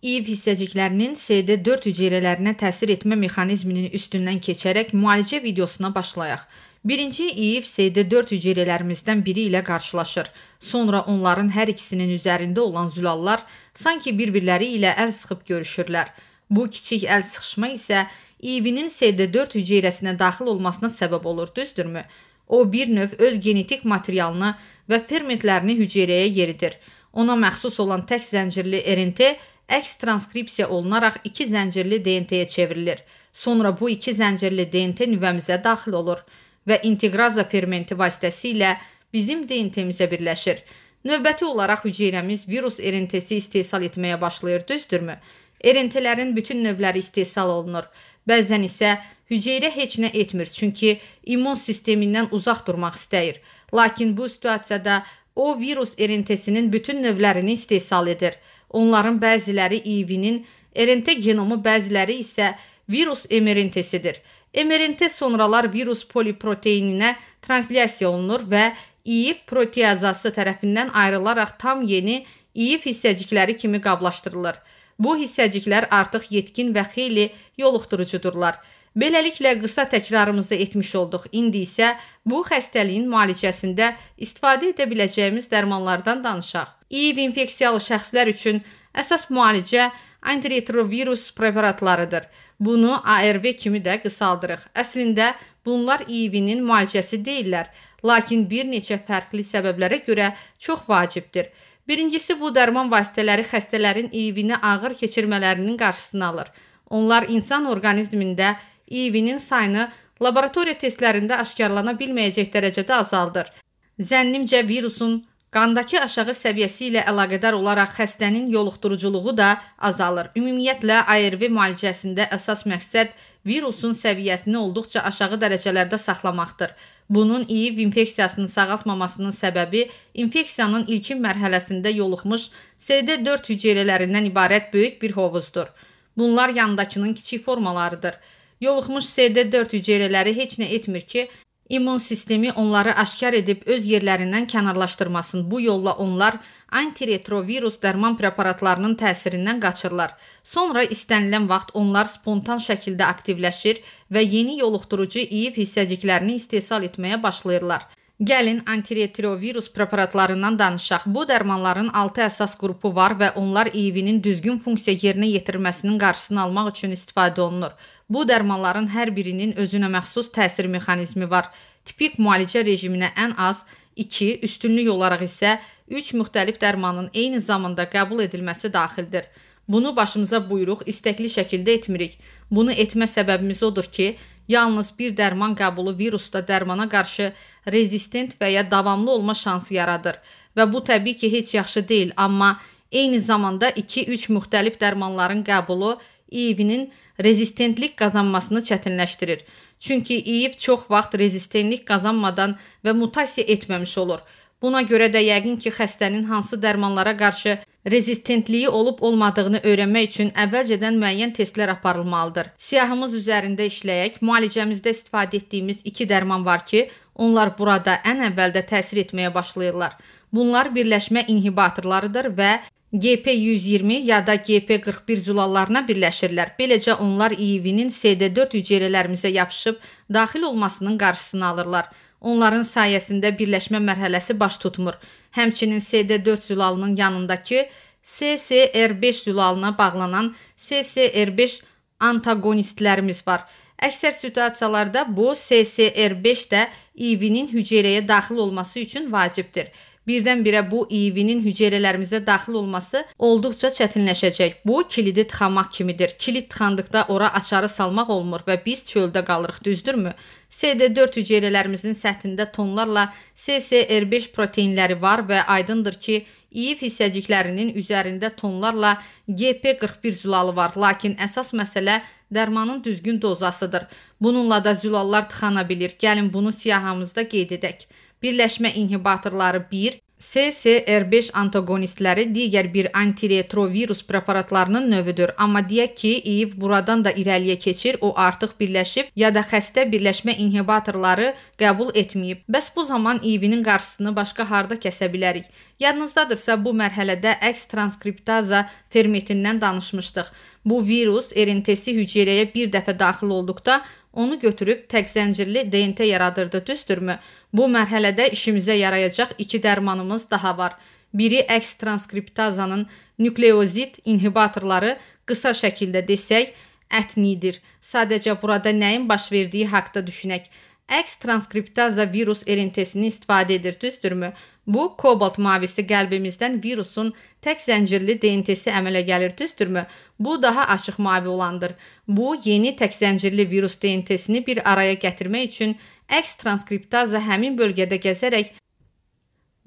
İB hissəciklərinin CD4 hüceyrələrinə təsir etmə mexanizminin üstündən keçərək müalicə videosuna başlayaq. Birinci İİV CD4 hüceyrələrimizdən biri ilə qarşılaşır. Sonra onların hər ikisinin üzərində olan zülallar sanki bir-birləri ilə əl sıxıb görüşürlər. Bu kiçik əl sıxışma isə İİV-nin CD4 hüceyrəsinə daxil olmasına səbəb olur, düzdürmü? O bir növ öz genetik materialını və fermentlərini hüceyrəyə yeridir. Ona məxsus olan tək zəncirli RNT əks transkripsiya olunaraq iki zəncirli DNT-yə çevrilir. Sonra bu iki zəncirli DNT nüvəmizə daxil olur və integraza fermenti vasitəsilə bizim DNT-mizə birləşir. Növbəti olaraq hüceyrəmiz virus RNT-si istehsal etməyə başlayır, düzdürmü? RNT-lərin bütün növləri istehsal olunur. Bəzən isə hüceyrə heç nə etmir, çünki immun sistemindən uzaq durmaq istəyir. Lakin bu situasiyada o virus RNT-sinin bütün növlərini istehsal edir. Onların bəziləri İV-nin e RNT genomu, bəziləri isə virus mRNT-sidir. mRNT sonralar virus poliproteininə translasiya olunur və İV e proteazası tərəfindən ayrılaraq tam yeni İV e hissəcikləri kimi qablaşdırılır. Bu hissəciklər artıq yetkin və xeyli yoluxdurucudurlar. Beləliklə qısa təkrarımızı etmiş olduq. İndi isə bu xəstəliyin müalicəsində istifadə edə biləcəyimiz dərmanlardan danışaq. İİV infeksiyalı şəxslər üçün əsas müalicə antiretrovirus preparatlarıdır. Bunu ARV kimi də qısaldırıq. Əslində bunlar İİV-nin müalicəsi deyillər, lakin bir neçə fərqli səbəblərə görə çox vacibdir. Birincisi bu dərman vasitələri xəstələrin İİV-ni ağır keçirmələrinin qarşısını alır. Onlar insan orqanizmində İ-nin e sayını laboratoriya testlərində aşkarlana bilməyəcək dərəcədə azaldır. Zənnimcə virusun qandakı aşağı səviyyəsi ilə əlaqədar olaraq xəstənin yoluxduruculuğu da azalır. Ümumiyyətlə ARV müalicəsində əsas məqsəd virusun səviyyəsini olduqca aşağı dərəcələrdə saxlamaqdır. Bunun İİV e infeksiyasını sağaltmamasının səbəbi infeksiyanın ilkin mərhələsində yoluxmuş CD4 hüceyrələrindən ibarət böyük bir hovuzdur. Bunlar yandakının kiçik formalarıdır. Yoluxmuş SD4 hüceyrələri heç nə etmir ki, immun sistemi onları aşkar edib öz yerlərindən kənarlaşdırmasın. Bu yolla onlar antiretrovirus dərman preparatlarının təsirindən qaçırlar. Sonra istənilən vaxt onlar spontan şəkildə aktivləşir və yeni yoluxdurucu İİV hissəciklərini istehsal etməyə başlayırlar. Gəlin antiretrovirus preparatlarından danışaq. Bu dərmanların 6 əsas qrupu var və onlar İİV-nin e düzgün funksiya yerinə yetirməsinin qarşısını almaq üçün istifadə olunur. Bu dərmanların hər birinin özünə məxsus təsir mexanizmi var. Tipik müalicə rejiminə ən az 2, üstünlük olaraq isə 3 müxtəlif dərmanın eyni zamanda qəbul edilməsi daxildir. Bunu başımıza buyruq, istəkli şəkildə etmirik. Bunu etmə səbəbimiz odur ki, Yalnız bir dərman qəbulu virusda dərmana qarşı rezistent və ya davamlı olma şansı yaradır və bu təbii ki, heç yaxşı deyil, amma eyni zamanda 2-3 müxtəlif dərmanların qəbulu İİV-nin e rezistentlik qazanmasını çətinləşdirir. Çünki İİV e çox vaxt rezistentlik qazanmadan və mutasiya etməmiş olur. Buna görə də yəqin ki, xəstənin hansı dərmanlara qarşı rezistentliyi olub-olmadığını öyrənmək üçün əvvəlcədən müəyyən testlər aparılmalıdır. Siyahımız üzərində işləyək. Müalicəmizdə istifadə etdiyimiz 2 dərman var ki, onlar burada ən əvvəldə təsir etməyə başlayırlar. Bunlar birləşmə inhibitorlarıdır və GP120 ya da GP41 zülallarına birləşirlər. Beləcə onlar İİV-nin e CD4 hüceyrələrimizə yapışıb daxil olmasının qarşısını alırlar. Onların sayəsində birləşmə mərhələsi baş tutmur. Həmçinin SD4 zülalının yanındakı SSR5 zülalına bağlanan SSR5 antagonistlərimiz var. Əksər situasiyalarda bu SSR5 də IV-nin e hüceyrəyə daxil olması üçün vacibdir birdən-birə bu iyivinin hüceyrələrimizə daxil olması olduqca çətinləşəcək. Bu kilidi tıxamaq kimidir. Kilid tıxandıqda ora açarı salmaq olmur və biz çöldə qalırıq, düzdürmü? CD4 hüceyrələrimizin səthində tonlarla CCR5 proteinləri var və aydındır ki, İYİV hissəciklərinin üzərində tonlarla GP41 zülalı var, lakin əsas məsələ dərmanın düzgün dozasıdır. Bununla da zülallar tıxana bilir. Gəlin bunu siyahımızda qeyd edək birləşmə inhibatorları 1, SSR5 antagonistləri digər bir antiretrovirus preparatlarının növüdür. Amma deyək ki, IV buradan da irəliyə keçir, o artıq birləşib ya da xəstə birləşmə inhibatorları qəbul etməyib. Bəs bu zaman IV-nin qarşısını başqa harda kəsə bilərik? Yadınızdadırsa, bu mərhələdə əks transkriptaza fermentindən danışmışdıq. Bu virus RNT-si hüceyrəyə bir dəfə daxil olduqda Onu götürüb tək zəncirli DNT yaradırdı, düzdürmü? Bu mərhələdə işimizə yarayacaq iki dərmanımız daha var. Biri əks transkriptazanın nükleozid inhibitorları qısa şəkildə desək, etnidir. Sadəcə burada nəyin baş verdiyi haqqda düşünək əks transkriptaza virus RNT-sini istifadə edir, düzdürmü? Bu kobalt mavisi qəlbimizdən virusun tək zəncirli DNT-si əmələ gəlir, düzdürmü? Bu daha açıq mavi olandır. Bu yeni tək zəncirli virus DNT-sini bir araya gətirmək üçün əks transkriptaza həmin bölgədə gəzərək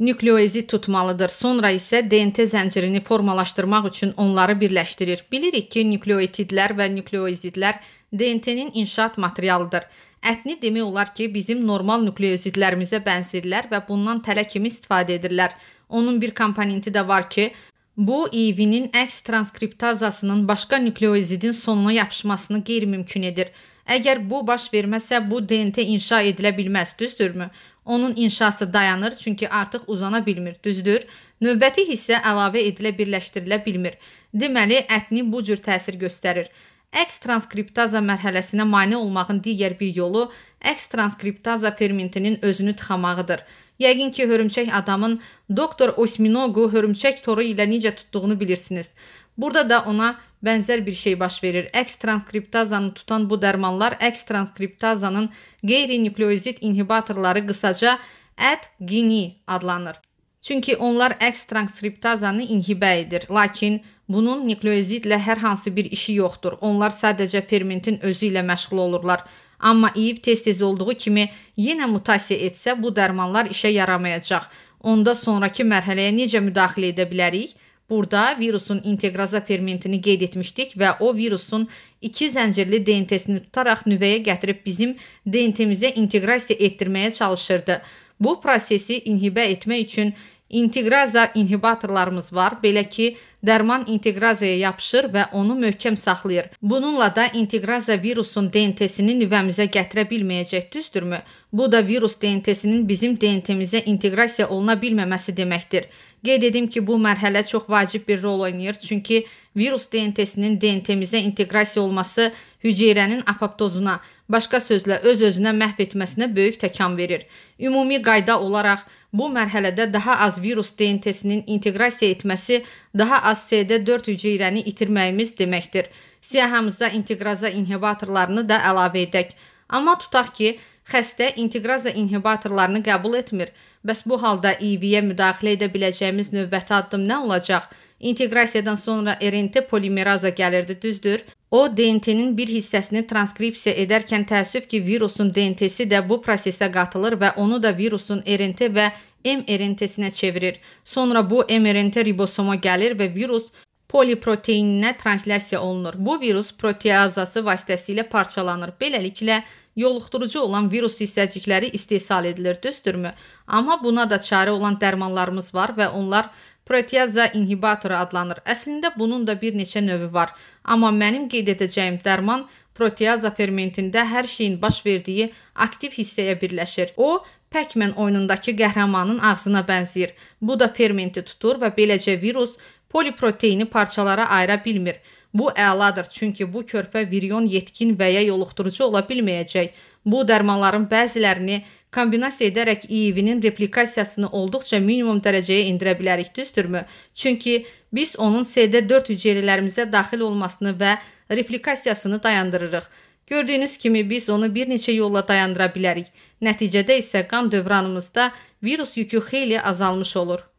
nükleozi tutmalıdır. Sonra isə DNT zəncirini formalaşdırmaq üçün onları birləşdirir. Bilirik ki, nükleotidlər və nükleozidlər DNT-nin inşaat materialıdır. Ətni demək olar ki, bizim normal nükleozidlərimizə bənzirlər və bundan tələ kimi istifadə edirlər. Onun bir komponenti də var ki, bu EV-nin əks transkriptazasının başqa nükleozidin sonuna yapışmasını qeyri-mümkün edir. Əgər bu baş verməsə, bu DNT inşa edilə bilməz, düzdürmü? Onun inşası dayanır, çünki artıq uzana bilmir, düzdür? Növbəti hissə əlavə edilə birləşdirilə bilmir. Deməli, ətni bu cür təsir göstərir. Əks transkriptaza mərhələsinə mane olmağın digər bir yolu əks transkriptaza fermentinin özünü tıxamağıdır. Yəqin ki, hörümçək adamın doktor Osminogu hörümçək toru ilə necə tutduğunu bilirsiniz. Burada da ona bənzər bir şey baş verir. Əks transkriptazanı tutan bu dərmanlar əks transkriptazanın qeyri-nükleozid inhibitorları qısaca ADGINI adlanır. Çünki onlar əks transkriptazanı inhibə edir. Lakin bunun nukleozidlə hər hansı bir işi yoxdur. Onlar sadəcə fermentin özü ilə məşğul olurlar. Amma İV tez-tez olduğu kimi yenə mutasiya etsə, bu dərmanlar işə yaramayacaq. Onda sonrakı mərhələyə necə müdaxilə edə bilərik? Burada virusun integraza fermentini qeyd etmişdik və o virusun iki zəncirli DNT-sini tutaraq nüvəyə gətirib bizim DNT-mizə inteqrasiya etdirməyə çalışırdı. Bu prosesi inhibə etmək üçün inteqraza inhibatorlarımız var. Belə ki, Dərman inteqraziyaya yapışır və onu möhkəm saxlayır. Bununla da inteqraziya virusun DNT-sini nüvəmizə gətirə bilməyəcək, düzdürmü? Bu da virus DNT-sinin bizim DNT-mizə inteqrasiya oluna bilməməsi deməkdir. Qeyd edim ki, bu mərhələ çox vacib bir rol oynayır, çünki virus DNT-sinin DNT-mizə inteqrasiya olması hüceyrənin apoptozuna, başqa sözlə öz-özünə məhv etməsinə böyük təkan verir. Ümumi qayda olaraq bu mərhələdə daha az virus DNT-sinin inteqrasiya etməsi daha az CD 4 hüceyrəni itirməyimiz deməkdir. Siyahımıza integraza inhibitorlarını da əlavə edək. Amma tutaq ki, xəstə integraza inhibitorlarını qəbul etmir. Bəs bu halda IV-yə müdaxilə edə biləcəyimiz növbəti addım nə olacaq? İnteqrasiyadan sonra RNT polimeraza gəlirdi, düzdür? O DNT-nin bir hissəsini transkripsiya edərkən təəssüf ki, virusun DNT-si də bu prosesə qatılır və onu da virusun RNT və mRNT-sinə çevirir. Sonra bu mRNT ribosoma gəlir və virus poliproteininə translasiya olunur. Bu virus proteazası vasitəsilə parçalanır. Beləliklə, yoluxdurucu olan virus hissəcikləri istehsal edilir, düzdürmü? Amma buna da çarə olan dərmanlarımız var və onlar proteaza inhibatoru adlanır. Əslində bunun da bir neçə növü var. Amma mənim qeyd edəcəyim dərman proteaza fermentində hər şeyin baş verdiyi aktiv hissəyə birləşir. O, Pac-Man oyunundakı qəhrəmanın ağzına bənzəyir. Bu da fermenti tutur və beləcə virus poliproteini parçalara ayıra bilmir. Bu əladır, çünki bu körpə viryon yetkin və ya yoluxturucu ola bilməyəcək. Bu dərmanların bəzilərini kombinasiya edərək İİV-nin e replikasiyasını olduqca minimum dərəcəyə endirə bilərik, düzdürmü? Çünki biz onun CD4 hüceyrələrimizə daxil olmasını və replikasiyasını dayandırırıq. Gördüyünüz kimi biz onu bir neçə yolla dayandıra bilərik. Nəticədə isə qan dövranımızda virus yükü xeyli azalmış olur.